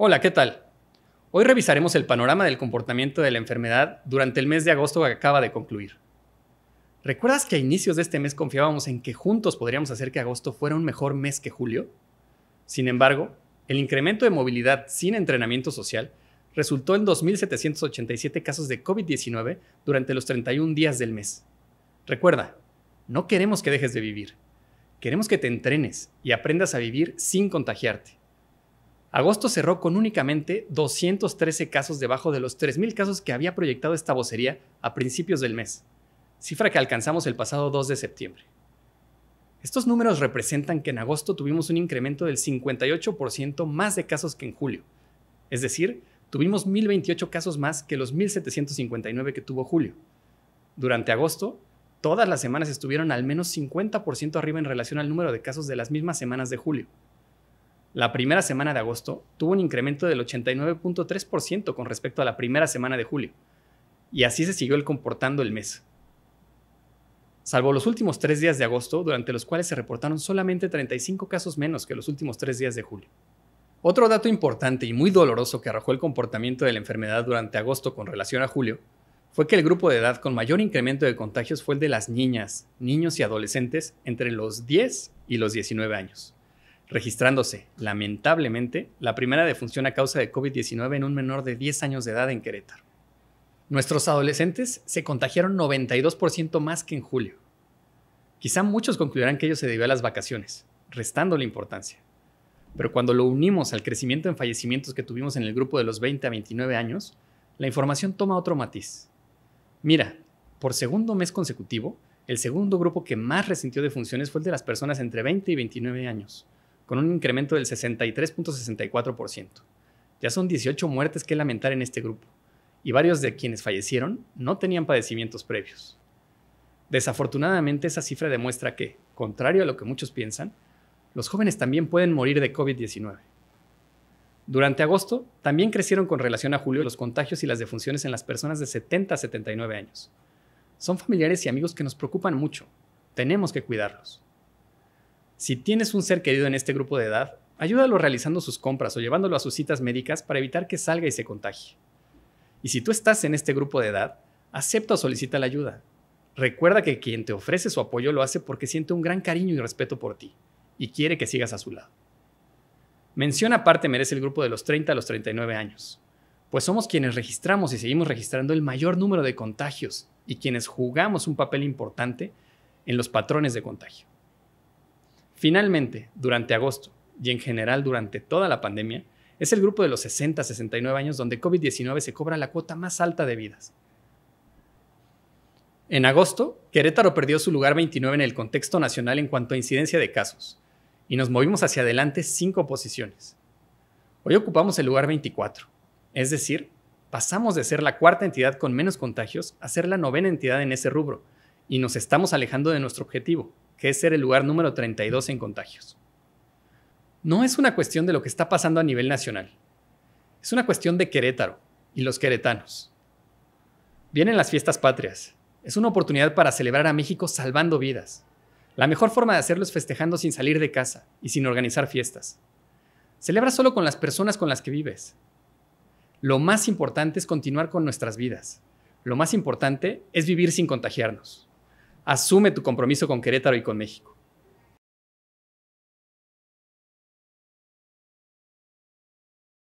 Hola, ¿qué tal? Hoy revisaremos el panorama del comportamiento de la enfermedad durante el mes de agosto que acaba de concluir. ¿Recuerdas que a inicios de este mes confiábamos en que juntos podríamos hacer que agosto fuera un mejor mes que julio? Sin embargo, el incremento de movilidad sin entrenamiento social resultó en 2.787 casos de COVID-19 durante los 31 días del mes. Recuerda, no queremos que dejes de vivir. Queremos que te entrenes y aprendas a vivir sin contagiarte. Agosto cerró con únicamente 213 casos debajo de los 3.000 casos que había proyectado esta vocería a principios del mes, cifra que alcanzamos el pasado 2 de septiembre. Estos números representan que en agosto tuvimos un incremento del 58% más de casos que en julio, es decir, tuvimos 1.028 casos más que los 1.759 que tuvo julio. Durante agosto, todas las semanas estuvieron al menos 50% arriba en relación al número de casos de las mismas semanas de julio la primera semana de agosto tuvo un incremento del 89.3% con respecto a la primera semana de julio. Y así se siguió el comportando el mes. Salvo los últimos tres días de agosto, durante los cuales se reportaron solamente 35 casos menos que los últimos tres días de julio. Otro dato importante y muy doloroso que arrojó el comportamiento de la enfermedad durante agosto con relación a julio fue que el grupo de edad con mayor incremento de contagios fue el de las niñas, niños y adolescentes entre los 10 y los 19 años registrándose, lamentablemente, la primera defunción a causa de COVID-19 en un menor de 10 años de edad en Querétaro. Nuestros adolescentes se contagiaron 92% más que en julio. Quizá muchos concluirán que ello se debió a las vacaciones, restando la importancia. Pero cuando lo unimos al crecimiento en fallecimientos que tuvimos en el grupo de los 20 a 29 años, la información toma otro matiz. Mira, por segundo mes consecutivo, el segundo grupo que más resintió de funciones fue el de las personas entre 20 y 29 años, con un incremento del 63.64%. Ya son 18 muertes que lamentar en este grupo, y varios de quienes fallecieron no tenían padecimientos previos. Desafortunadamente, esa cifra demuestra que, contrario a lo que muchos piensan, los jóvenes también pueden morir de COVID-19. Durante agosto, también crecieron con relación a julio los contagios y las defunciones en las personas de 70 a 79 años. Son familiares y amigos que nos preocupan mucho. Tenemos que cuidarlos. Si tienes un ser querido en este grupo de edad, ayúdalo realizando sus compras o llevándolo a sus citas médicas para evitar que salga y se contagie. Y si tú estás en este grupo de edad, acepta o solicita la ayuda. Recuerda que quien te ofrece su apoyo lo hace porque siente un gran cariño y respeto por ti y quiere que sigas a su lado. Mención aparte merece el grupo de los 30 a los 39 años, pues somos quienes registramos y seguimos registrando el mayor número de contagios y quienes jugamos un papel importante en los patrones de contagio. Finalmente, durante agosto y en general durante toda la pandemia, es el grupo de los 60 69 años donde COVID-19 se cobra la cuota más alta de vidas. En agosto, Querétaro perdió su lugar 29 en el contexto nacional en cuanto a incidencia de casos, y nos movimos hacia adelante cinco posiciones. Hoy ocupamos el lugar 24, es decir, pasamos de ser la cuarta entidad con menos contagios a ser la novena entidad en ese rubro, y nos estamos alejando de nuestro objetivo, que es ser el lugar número 32 en contagios. No es una cuestión de lo que está pasando a nivel nacional. Es una cuestión de Querétaro y los queretanos. Vienen las fiestas patrias. Es una oportunidad para celebrar a México salvando vidas. La mejor forma de hacerlo es festejando sin salir de casa y sin organizar fiestas. Celebra solo con las personas con las que vives. Lo más importante es continuar con nuestras vidas. Lo más importante es vivir sin contagiarnos asume tu compromiso con Querétaro y con México.